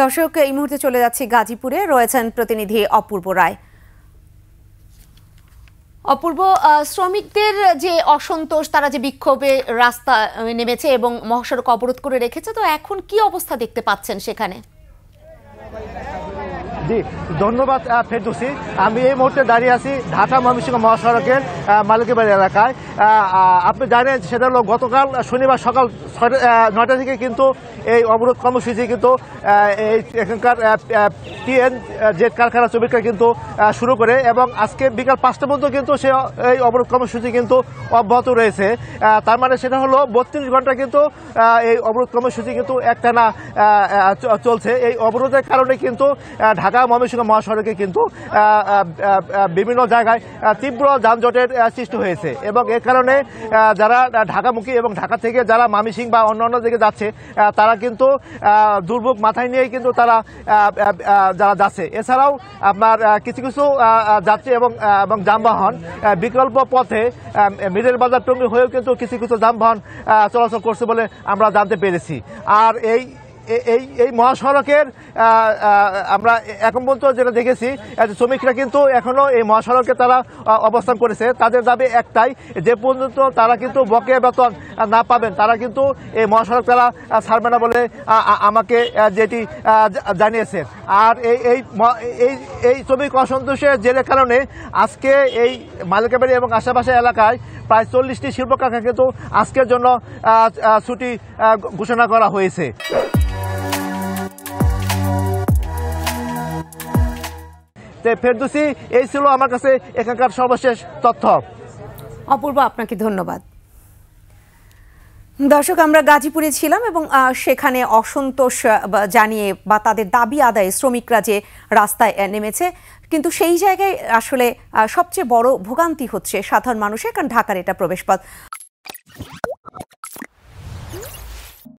দর্শক এই মুহূর্তে চলে যাচ্ছি গাজীপুরে রয়েছেন প্রতিনিধি অপূর্ব রায় অপূর্ব শ্রমিকদের যে অসন্তোষ তারা যে বিক্ষোভে রাস্তা নেমেছে এবং মহাসড়ক অবরোধ করে রেখেছে তো এখন কি অবস্থা দেখতে পাচ্ছেন সেখানে জি ধন্যবাদ ফেরদুসি আমি এই মুহূর্তে দাঁড়িয়ে আছি ঢাকা ময়মনসিংহ মহাসড়কের মালিকীবাড়ি এলাকায় আপনি জানেন সেটা হলো গতকাল শনিবার সকাল নয়টা থেকে কিন্তু এই অবরোধ কর্মসূচি কিন্তু এই এখানকার টিএন জেট কারখানা শ্রমিকরা কিন্তু শুরু করে এবং আজকে বিকাল পাঁচটা পর্যন্ত কিন্তু সে এই অবরোধ কর্মসূচি কিন্তু অব্যাহত রয়েছে তার মানে সেটা হলো বত্রিশ ঘন্টা কিন্তু এই অবরোধ কর্মসূচি কিন্তু একটানা চলছে এই অবরোধের কারণে কিন্তু ঢাকা ময়মনসিংহ মহাসড়কে কিন্তু বিভিন্ন জায়গায় তীব্র যানজটের সৃষ্টি হয়েছে এবং এর কারণে যারা ঢাকামুখী এবং ঢাকা থেকে যারা মামিসিং বা অন্য অন্য দিকে যাচ্ছে তারা কিন্তু দুর্ভোগ মাথায় নিয়েই কিন্তু তারা যারা যাচ্ছে এছাড়াও আপনার কিছু কিছু যাত্রী এবং এবং যানবাহন বিকল্প পথে মিডেল বাজার টঙ্গি হয়েও কিন্তু কিছু কিছু যানবাহন চলাচল করছে বলে আমরা জানতে পেরেছি আর এই এই এই মহাসড়কের আমরা এখন পর্যন্ত যেটা দেখেছি শ্রমিকরা কিন্তু এখনও এই মহাসড়কে তারা অবস্থান করেছে তাদের দাবি একটাই যে পর্যন্ত তারা কিন্তু বকেয়া বেতন না পাবেন তারা কিন্তু এই মহাসড়ক তারা ছাড়বে না বলে আমাকে যেটি জানিয়েছে আর এই এই এই এই শ্রমিক অসন্তোষের জেরের কারণে আজকে এই মালিকাবাড়ি এবং আশেপাশের এলাকায় প্রায় চল্লিশটি শিল্প কারখানা কিন্তু আজকের জন্য ছুটি ঘোষণা করা হয়েছে ফেরদুসি এই ছিল আমার কাছে এখানকার সর্বশেষ তথ্য অপূর্ব আপনাকে ধন্যবাদ দর্শক আমরা গাজীপুরে ছিলাম এবং সেখানে অসন্তোষ জানিয়ে বা তাদের দাবি আদায়ে শ্রমিকরা যে রাস্তায় নেমেছে কিন্তু সেই জায়গায় আসলে সবচেয়ে বড় ভোগান্তি হচ্ছে সাধারণ মানুষের কারণ ঢাকার এটা প্রবেশপথ